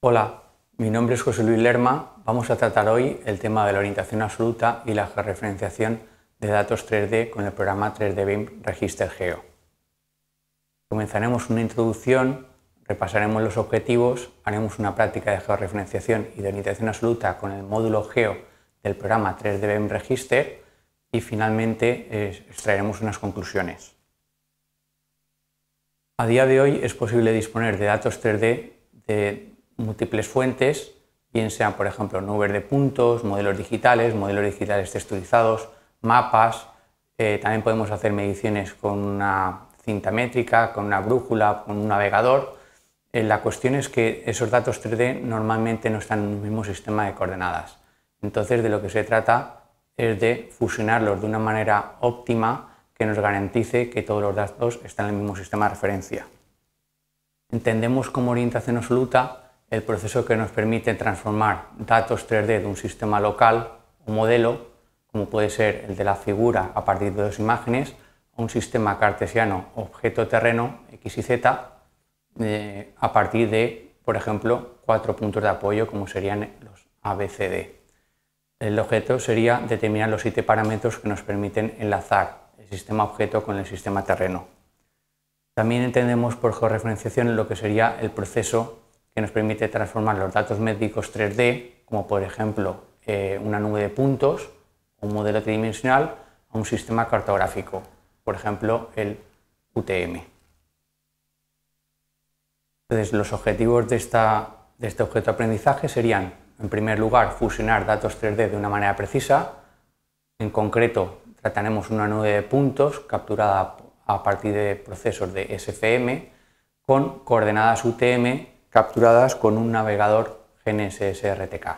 Hola, mi nombre es José Luis Lerma. Vamos a tratar hoy el tema de la orientación absoluta y la georreferenciación de datos 3D con el programa 3D BIM Register Geo. Comenzaremos una introducción, repasaremos los objetivos, haremos una práctica de georreferenciación y de orientación absoluta con el módulo Geo del programa 3D BIM Register y finalmente eh, extraeremos unas conclusiones. A día de hoy es posible disponer de datos 3D de múltiples fuentes, bien sean, por ejemplo, nubes de puntos, modelos digitales, modelos digitales texturizados, mapas. Eh, también podemos hacer mediciones con una cinta métrica, con una brújula, con un navegador. Eh, la cuestión es que esos datos 3D normalmente no están en el mismo sistema de coordenadas. Entonces, de lo que se trata es de fusionarlos de una manera óptima que nos garantice que todos los datos están en el mismo sistema de referencia. Entendemos como orientación absoluta el proceso que nos permite transformar datos 3D de un sistema local o modelo, como puede ser el de la figura a partir de dos imágenes, a un sistema cartesiano objeto-terreno X y Z eh, a partir de, por ejemplo, cuatro puntos de apoyo como serían los ABCD. El objeto sería determinar los siete parámetros que nos permiten enlazar el sistema objeto con el sistema terreno. También entendemos por georreferenciación lo que sería el proceso que nos permite transformar los datos médicos 3D, como por ejemplo eh, una nube de puntos, un modelo tridimensional, a un sistema cartográfico, por ejemplo el UTM. Entonces, los objetivos de, esta, de este objeto de aprendizaje serían, en primer lugar, fusionar datos 3D de una manera precisa. En concreto, trataremos una nube de puntos capturada a partir de procesos de SFM con coordenadas UTM capturadas con un navegador GNSS RTK.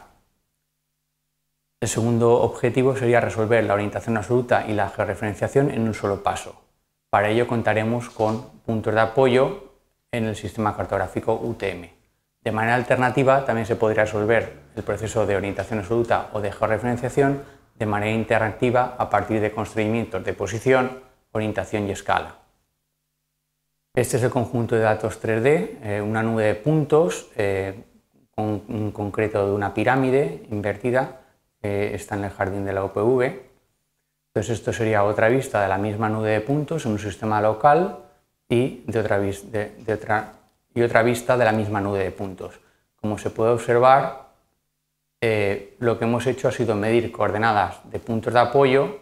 El segundo objetivo sería resolver la orientación absoluta y la georeferenciación en un solo paso. Para ello contaremos con puntos de apoyo en el sistema cartográfico UTM. De manera alternativa, también se podría resolver el proceso de orientación absoluta o de georreferenciación de manera interactiva a partir de constreñimientos de posición, orientación y escala. Este es el conjunto de datos 3D, eh, una nube de puntos, eh, con, un concreto de una pirámide invertida, que eh, está en el jardín de la OPV, Entonces esto sería otra vista de la misma nube de puntos en un sistema local y, otra, vista de la misma nube de puntos. Como se puede observar, lo que hemos hecho ha sido medir coordenadas de puntos de apoyo,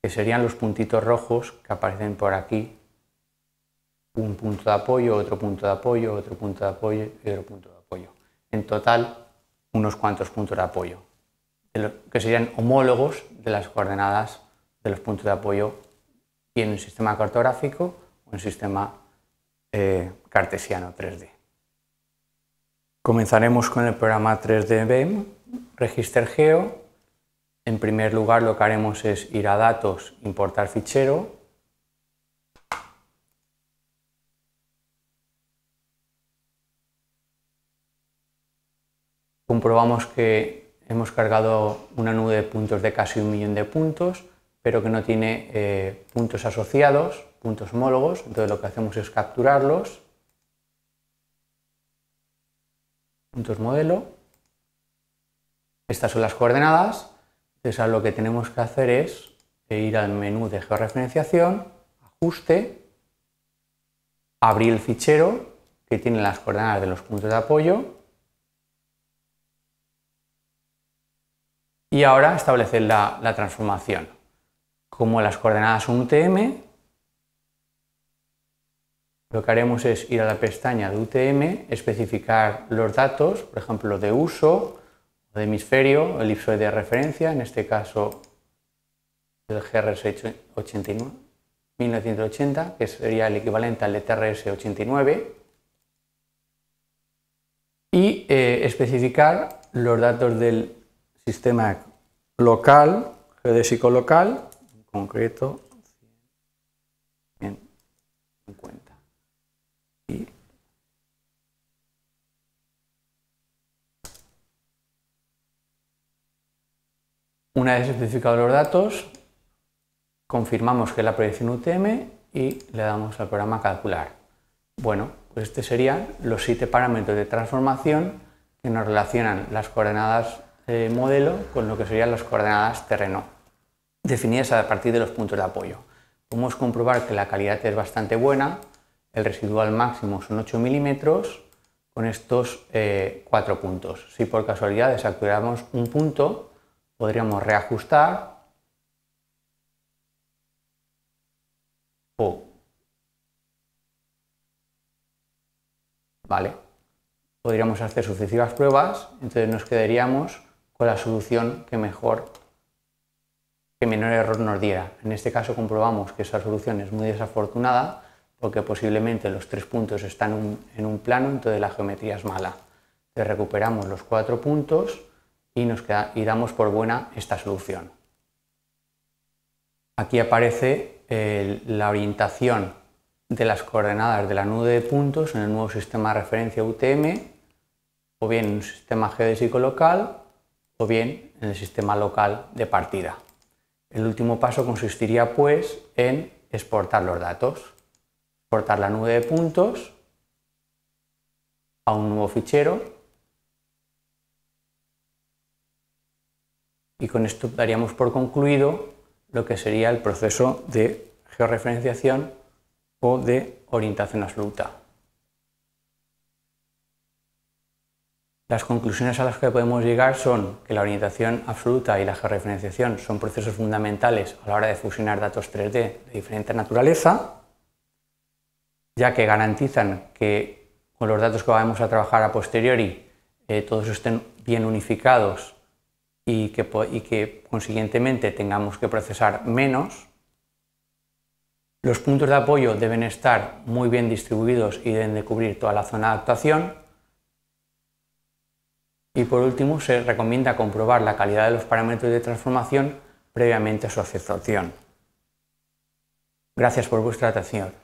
que serían los puntitos rojos que aparecen por aquí un punto de apoyo, otro punto de apoyo, otro punto de apoyo y otro punto de apoyo. En total, unos cuantos puntos de apoyo, que serían homólogos de las coordenadas de los puntos de apoyo y en un sistema cartográfico o en un sistema eh, cartesiano 3D. Comenzaremos con el programa 3D BEM, Register Geo. En primer lugar, lo que haremos es ir a datos, importar fichero, probamos que hemos cargado una nube de puntos de casi un millón de puntos, pero que no tiene eh, puntos asociados, puntos homólogos, entonces lo que hacemos es capturarlos, puntos modelo, estas son las coordenadas, entonces lo que tenemos que hacer es eh, ir al menú de georreferenciación, ajuste, abrir el fichero que tiene las coordenadas de los puntos de apoyo Y ahora establecer la, transformación. Como las coordenadas son UTM, lo que haremos es ir a la pestaña de UTM, especificar los datos, por ejemplo, de uso, de hemisferio, elipsoide de referencia, en este caso el GRS 89, 1980, que sería el equivalente al de 89, y eh, especificar los datos del sistema local, geodésico local, en concreto 150. una vez especificados los datos, confirmamos que la proyección UTM y le damos al programa calcular. Bueno, pues este serían los siete parámetros de transformación que nos relacionan las coordenadas eh, modelo con lo que serían las coordenadas terreno, definidas a partir de los puntos de apoyo. Podemos comprobar que la calidad es bastante buena, el residual máximo son 8 milímetros con estos eh, cuatro puntos. Si por casualidad desactivamos un punto, podríamos reajustar o Vale. Podríamos hacer sucesivas pruebas, entonces nos quedaríamos con la solución que mejor, que menor error nos diera. En este caso comprobamos que esa solución es muy desafortunada porque posiblemente los tres puntos están en un plano, entonces la geometría es mala. Le recuperamos los cuatro puntos y, nos damos por buena esta solución. Aquí aparece eh, la orientación de las coordenadas de la nube de puntos en el nuevo sistema de referencia UTM o bien un sistema geodésico local o bien en el sistema local de partida. El último paso consistiría pues en exportar los datos, exportar la nube de puntos a un nuevo fichero y con esto daríamos por concluido lo que sería el proceso de georreferenciación o de orientación absoluta. Las conclusiones a las que podemos llegar son que la orientación absoluta y la georreferenciación son procesos fundamentales a la hora de fusionar datos 3D de diferente naturaleza, ya que garantizan que con los datos que vamos a trabajar a posteriori eh, todos estén bien unificados y que, y que consiguientemente tengamos que procesar menos. Los puntos de apoyo deben estar muy bien distribuidos y deben de cubrir toda la zona de actuación y por último, se recomienda comprobar la calidad de los parámetros de transformación previamente a su aceptación. Gracias por vuestra atención.